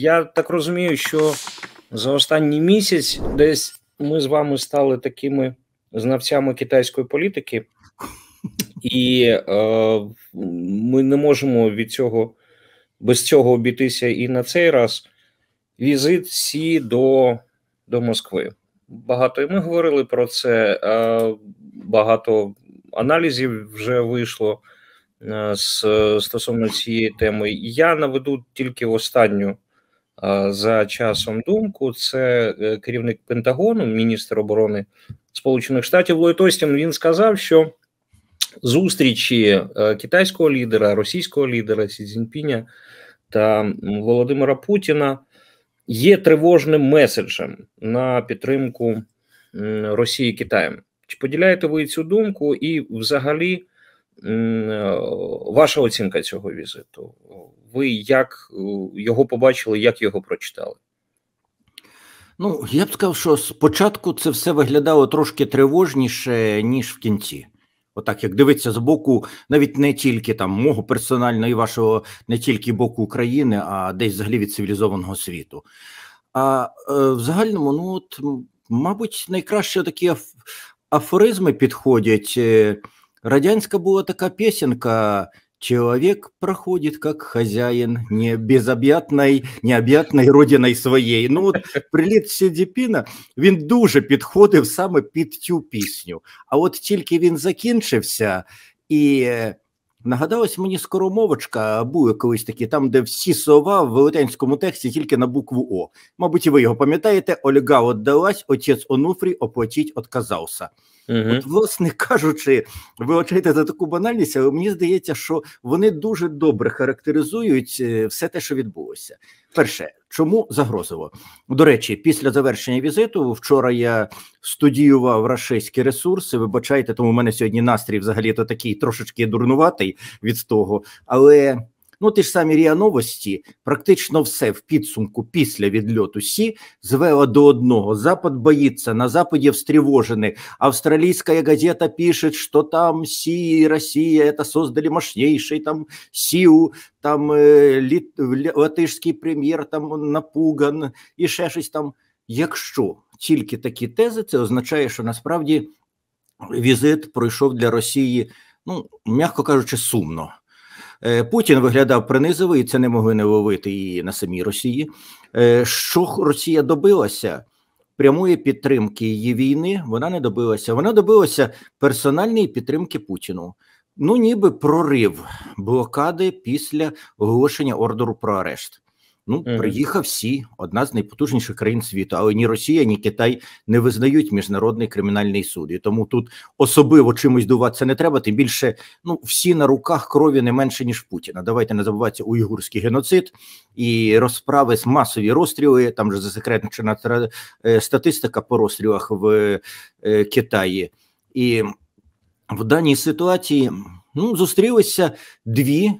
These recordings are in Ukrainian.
Я так розумію, що за останній місяць десь ми з вами стали такими знавцями китайської політики, і е, ми не можемо від цього без цього обійтися і на цей раз. Візит Сі до, до Москви. Багато і ми говорили про це. Е, багато аналізів вже вийшло. Е, з стосовно цієї теми я наведу тільки останню за часом думку. Це е, керівник Пентагону, міністр оборони Сполучених Штатів Ллойд Остін, Він сказав, що зустрічі е, китайського лідера, російського лідера Сі Цзіньпіня та Володимира Путіна є тривожним меседжем на підтримку Росії Китаєм. Чи поділяєте ви цю думку і взагалі? Е, ваша оцінка цього візиту? Ви як е, його побачили, як його прочитали? Ну, я б сказав, що спочатку це все виглядало трошки тривожніше, ніж в кінці. Отак, як дивитися з боку, навіть не тільки там мого персонально і вашого, не тільки боку України, а десь взагалі від цивілізованого світу. А е, в загальному, ну от, мабуть, найкраще такі аф- афоризми підходять. Е, радянська була така песенка чоловік проходить як хазяїн, не безоб'ятной, необ'ятной своєї. Ну от приліт Сідіпіна він дуже підходив саме під цю пісню. А от тільки він закінчився, і е, нагадалось мені скоромовочка була колись такі, там, де всі слова в велетенському тексті тільки на букву О. Мабуть, і ви його пам'ятаєте, Ольга отдалась, отець Онуфрій оплатіть, отказався mm От, власне кажучи, ви вибачайте за таку банальність, але мені здається, що вони дуже добре характеризують е, все те, що відбулося. Перше, чому загрозило? До речі, після завершення візиту вчора я студіював рашистські ресурси. Вибачайте, тому в мене сьогодні настрій взагалі то такий трошечки дурнуватий від того, але. Ну, ті ж самі Ріа Новості, практично все в підсумку після відльоту Сі звела до одного. Запад боїться, на Западі встревожены. Австралійська газета пише, що там Сі і Росія це создали мощніший там Сіу, там е, літ... латишський прем'єр там напуган і ще щось там. Якщо тільки такі тези, це означає, що насправді візит пройшов для Росії, ну м'яко кажучи, сумно. Е, Путін виглядав принизово, і це не могли не ловити і на самій Росії. Е, що Росія добилася прямої підтримки її війни? Вона не добилася. Вона добилася персональної підтримки Путіну. Ну, ніби прорив блокади після оголошення ордеру про арешт. Ну, приїхав всі, одна з найпотужніших країн світу, але ні Росія, ні Китай не визнають міжнародний кримінальний суд. І тому тут особливо чимось дуватися не треба. Тим більше, ну всі на руках крові не менше ніж Путіна. Давайте не забуватися уйгурський геноцид і розправи з масові розстріли. Там же засекретна е, статистика по розстрілах в е, Китаї, і в даній ситуації ну зустрілися дві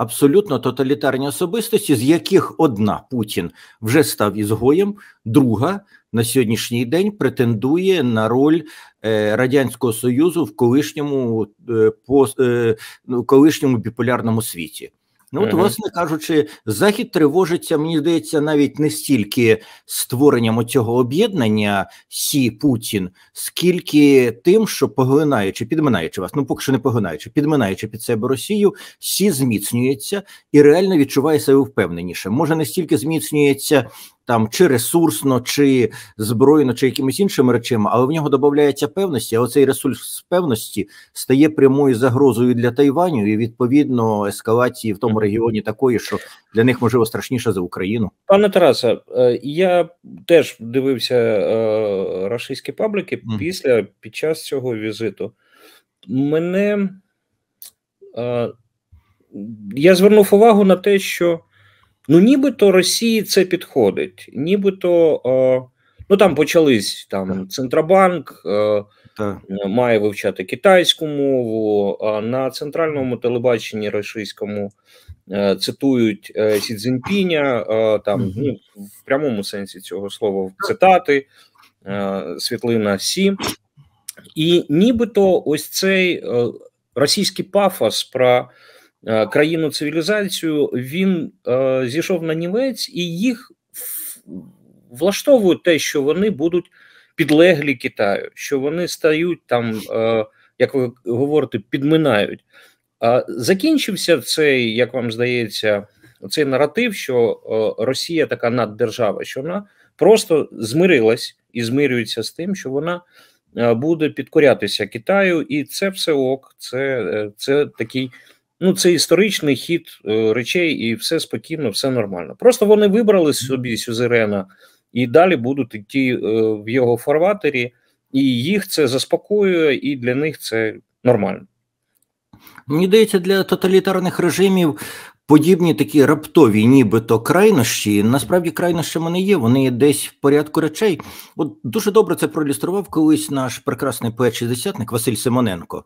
абсолютно тоталітарні особистості, з яких одна Путін вже став ізгоєм, друга на сьогоднішній день претендує на роль е, радянського союзу в колишньому е, по, е, ну, колишньому біполярному світі. Ну, от, власне кажучи, захід тривожиться, мені здається, навіть не стільки створенням цього об'єднання Сі Путін, скільки тим, що поглинаючи, підминаючи вас, ну поки що не поглинаючи, підминаючи під себе Росію, сі зміцнюється і реально відчуває себе впевненіше. Може не стільки зміцнюється там чи ресурсно, чи збройно, чи якимось іншими речами, але в нього додається певності. А оцей ресурс певності стає прямою загрозою для Тайваню і відповідно ескалації в тому регіоні такої, що для них можливо страшніше за Україну. Пане Тарасе, е, я теж дивився е, рашистські пабліки mm. після під час цього візиту. Мене е, я звернув увагу на те, що Ну, нібито Росії це підходить, нібито е, ну там почались там Центробанк е, має вивчати китайську мову. на центральному телебаченні російському е, цитують е, Сі Цзіньпіня, е, там ну, в прямому сенсі цього слова цитати Світлина Сі, і нібито ось цей російський пафос про. Е, країну цивілізацію, він е, зійшов на німець і їх влаштовують те, що вони будуть підлеглі Китаю, що вони стають там, е, як ви говорите, підминають. Закінчився цей, як вам здається, цей наратив, що Росія така наддержава, що вона просто змирилась і змирюється з тим, що вона буде підкорятися Китаю, і це все ок, це, це такий. Ну, це історичний хід е, речей, і все спокійно, все нормально. Просто вони вибрали собі сюзерена і далі будуть йти е, в його фарватері, і їх це заспокоює, і для них це нормально. Мені здається, для тоталітарних режимів. Подібні такі раптові, нібито крайнощі, насправді крайнощами не є. Вони є десь в порядку речей. От дуже добре це проілюстрував колись наш прекрасний поет-шістдесятник Василь Симоненко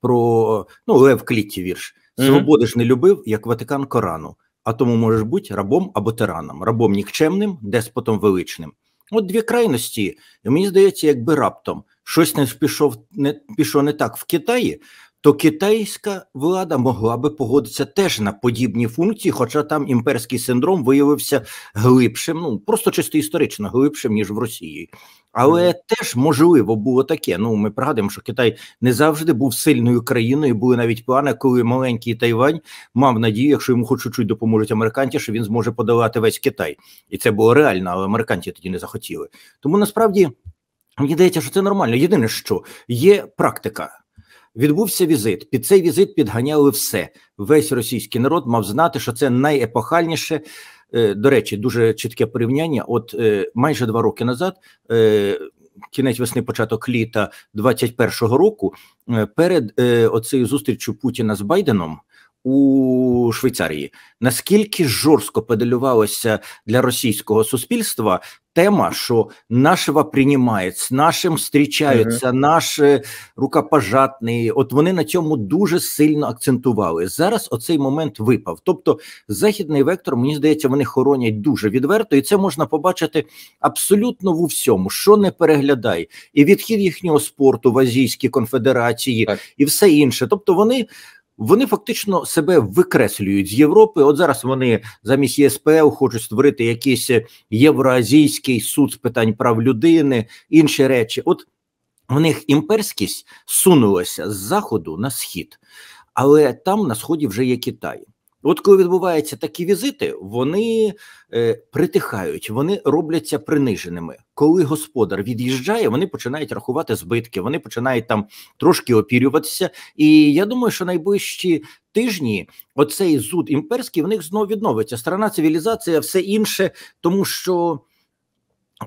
про ну Лев Клітті вірш. Свободи ж не любив, як Ватикан Корану, а тому можеш бути рабом або тираном, рабом нікчемним, деспотом величним. От дві крайності, і мені здається, якби раптом щось не пішло не пішов не так в Китаї, то китайська влада могла би погодитися теж на подібні функції, хоча там імперський синдром виявився глибшим, ну просто чисто історично глибшим ніж в Росії. Але mm. теж можливо було таке. Ну ми пригадуємо, що Китай не завжди був сильною країною. Були навіть плани, коли маленький Тайвань мав надію, якщо йому хоч чуть-чуть допоможуть американці, що він зможе подолати весь Китай, і це було реально, але американці тоді не захотіли. Тому насправді мені здається, що це нормально. Єдине, що є практика. Відбувся візит. Під цей візит підганяли все. Весь російський народ мав знати, що це найепохальніше. Е, до речі, дуже чітке порівняння. От е, майже два роки назад, е, кінець весни, початок літа 21-го року, перед оцею зустрічю Путіна з Байденом у Швейцарії. Наскільки жорстко педалювалася для російського суспільства тема, що нашого приймають, з нашим зустрічаються, угу. наші рукопожатні. От вони на цьому дуже сильно акцентували. Зараз оцей момент випав. Тобто, західний вектор, мені здається, вони хоронять дуже відверто, і це можна побачити абсолютно в усьому, що не переглядай, і відхід їхнього спорту в Азійській конфедерації, так. і все інше. Тобто, вони вони фактично себе викреслюють з Європи. От зараз вони замість ЄСПЛ хочуть створити якийсь євроазійський суд з питань прав людини, інші речі. От в них імперськість сунулася з заходу на схід, але там на сході вже є Китай. От, коли відбуваються такі візити, вони е, притихають, вони робляться приниженими. Коли господар від'їжджає, вони починають рахувати збитки, вони починають там трошки опірюватися. І я думаю, що найближчі тижні оцей зуд імперський в них знов відновиться. Страна цивілізація, все інше, тому що.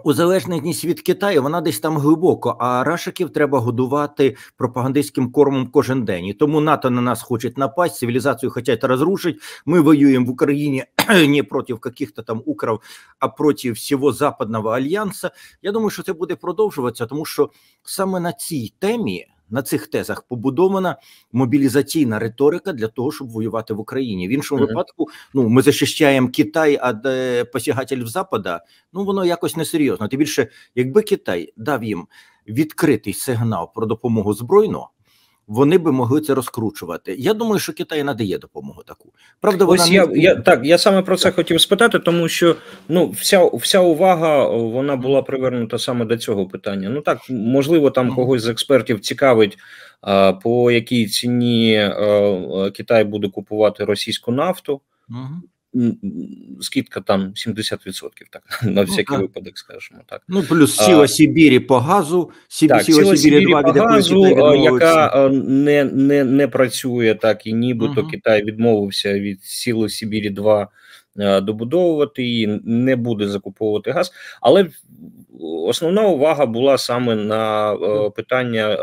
У залежність від Китаю вона десь там глибоко, а рашиків треба годувати пропагандистським кормом кожен день. І тому НАТО на нас хоче напасть, цивілізацію хочуть розрушити. Ми воюємо в Україні не проти каких-то там украв, а проти всього западного альянсу. Я думаю, що це буде продовжуватися, тому що саме на цій темі на цих тезах побудована мобілізаційна риторика для того, щоб воювати в Україні. В іншому mm -hmm. випадку, ну ми захищаємо Китай, а де посягателів Запада ну воно якось несерйозно. Тим більше, якби Китай дав їм відкритий сигнал про допомогу збройну, вони би могли це розкручувати. Я думаю, що Китай надає допомогу таку. Правда, вона Ось я не... я так. Я саме про це так. хотів спитати, тому що ну вся вся увага вона була привернута саме до цього питання. Ну так можливо, там когось з експертів цікавить. По якій ціні е, е, Китай буде купувати російську нафту? Угу скидка там 70%, так на ну, всякий ну, випадок, скажімо так. Ну плюс сіла Сибірі по газу, Сі... так, сіла, сіла Сибірі 2 по газу, яка не не, не працює так, і нібито uh Китай відмовився від сіли Сибірі 2 е, Добудовувати її не буде закуповувати газ, але основна увага була саме на е, питання е,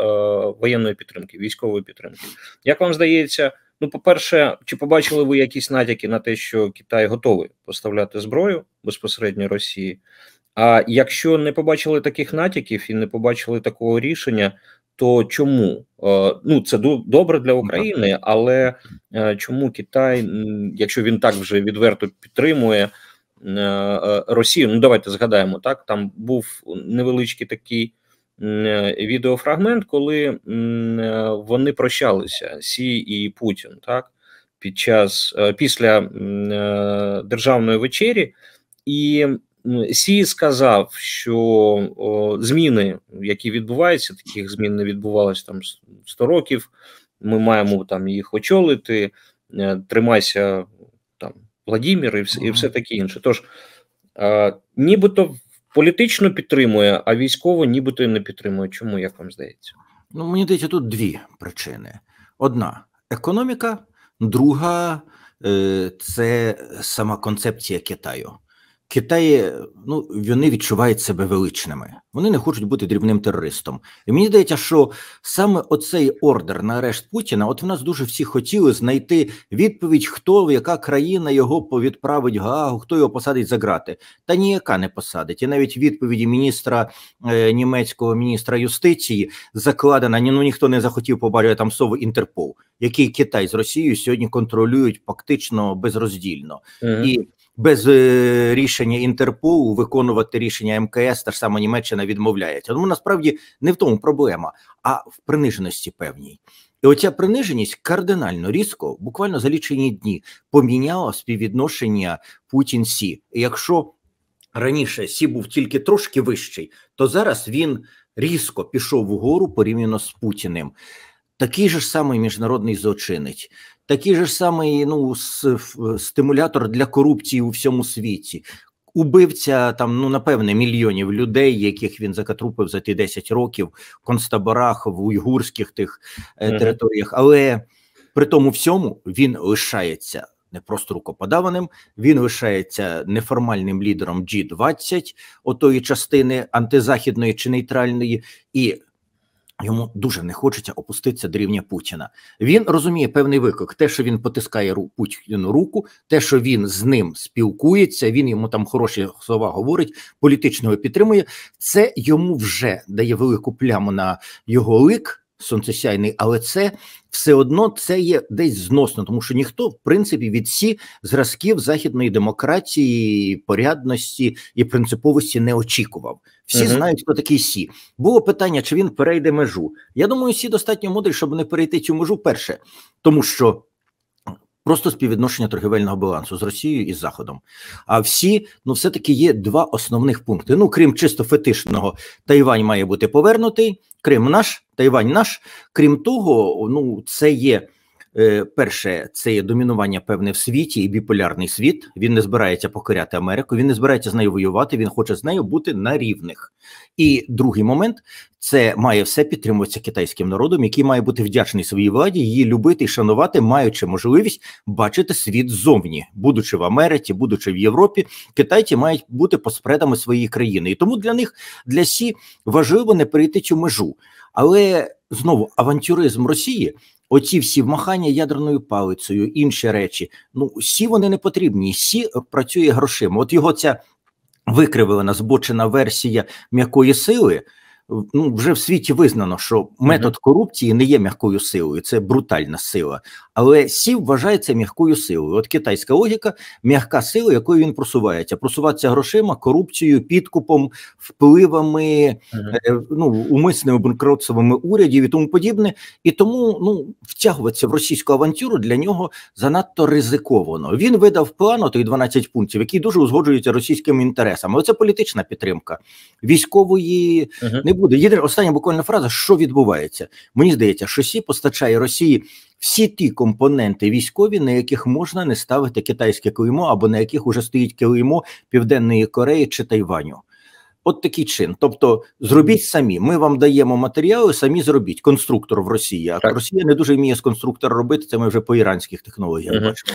воєнної підтримки, військової підтримки. Як вам здається, Ну, по-перше, чи побачили ви якісь натяки на те, що Китай готовий поставляти зброю безпосередньо Росії? А якщо не побачили таких натяків і не побачили такого рішення, то чому е, ну це добре для ну, України, але е, чому Китай, якщо він так вже відверто підтримує е, Росію? Ну давайте згадаємо так. Там був невеличкий такий Е, відеофрагмент, коли е, вони прощалися Сі і Путін, так під час е, після державної вечері, і Сі сказав, що зміни, які відбуваються, таких змін не відбувалося там 100 років. Ми маємо там їх очолити, тримайся там Владимир, і все, і все таке інше. Тож, е, нібито політично підтримує, а військово нібито не підтримує. Чому як вам здається? Ну мені здається, тут дві причини: одна економіка, друга е, це сама концепція Китаю. Китай, е, ну вони відчувають себе величними, вони не хочуть бути дрібним терористом. І мені здається, що саме оцей ордер на арешт Путіна, от в нас дуже всі хотіли знайти відповідь, хто яка країна його повідправить Гаагу, хто його посадить за грати. Та ніяка не посадить. І навіть відповіді міністра е, німецького міністра юстиції закладена. Ні, ну ніхто не захотів побачити там слово Інтерпол, який Китай з Росією сьогодні контролюють фактично безроздільно. Ага. і без е, рішення Інтерполу виконувати рішення МКС, та ж сама Німеччина відмовляється. Тому ну, насправді не в тому проблема, а в приниженості певній. І оця приниженість кардинально різко, буквально за лічені дні, поміняла співвідношення Путін Сі. Якщо раніше Сі був тільки трошки вищий, то зараз він різко пішов вгору порівняно з Путіним. Такий же ж самий міжнародний злочинець такий же самий ну, стимулятор для корупції у всьому світі. Убивця там, ну напевне, мільйонів людей, яких він закатрупив за ті 10 років в концтаборах, в уйгурських тих е, територіях. Але при тому всьому він лишається не просто рукоподаваним, він лишається неформальним лідером G20 отої частини антизахідної чи нейтральної, і Йому дуже не хочеться опуститися до рівня Путіна. Він розуміє певний виклик: те, що він потискає Путіну руку, те, що він з ним спілкується, він йому там хороші слова говорить, політично його підтримує. Це йому вже дає велику пляму на його лик сонцесяйний, але це все одно це є десь зносно, тому що ніхто, в принципі, від всі зразків західної демократії, порядності і принциповості не очікував. Всі uh знають, хто такий сі. Було питання, чи він перейде межу. Я думаю, сі достатньо мудрий, щоб не перейти цю межу. Перше, тому що Просто співвідношення торгівельного балансу з Росією і з Заходом. А всі, ну, все-таки є два основних пункти. Ну, крім чисто фетишного, Тайвань має бути повернутий, Крим наш, Тайвань наш. Крім того, ну це є Е, перше, це є домінування певне в світі і біполярний світ. Він не збирається покоряти Америку, він не збирається з нею воювати, він хоче з нею бути на рівних. І другий момент це має все підтримуватися китайським народом, який має бути вдячний своїй владі, її любити і шанувати, маючи можливість бачити світ ззовні, будучи в Америці, будучи в Європі, китайці мають бути поспредами своєї країни. І тому для них для сі важливо не перейти цю межу. Але знову авантюризм Росії, оці всі вмахання ядерною палицею, інші речі, ну всі вони не потрібні, всі працює грошима. От його ця викривлена, збочена версія м'якої сили ну вже в світі визнано, що метод корупції не є м'якою силою, це брутальна сила. Але сів вважається м'якою силою. От китайська логіка, м'яка сила, якою він просувається, просуватися грошима, корупцією, підкупом, впливами, uh ну умисними банкротствами урядів і тому подібне. І тому ну втягуватися в російську авантюру для нього занадто ризиковано. Він видав план отой 12 пунктів, який дуже узгоджується російськими інтересами. Оце політична підтримка військової uh не буде. Єдина остання буквально фраза, що відбувається. Мені здається, що Сі постачає Росії всі ті компоненти військові, на яких можна не ставити китайське клеймо або на яких уже стоїть клеймо Південної Кореї чи Тайваню. От такий чин. Тобто, зробіть самі. Ми вам даємо матеріали, самі зробіть конструктор в Росії. А так. Росія не дуже вміє з конструктора робити. Це ми вже по іранських технологіях угу. бачимо.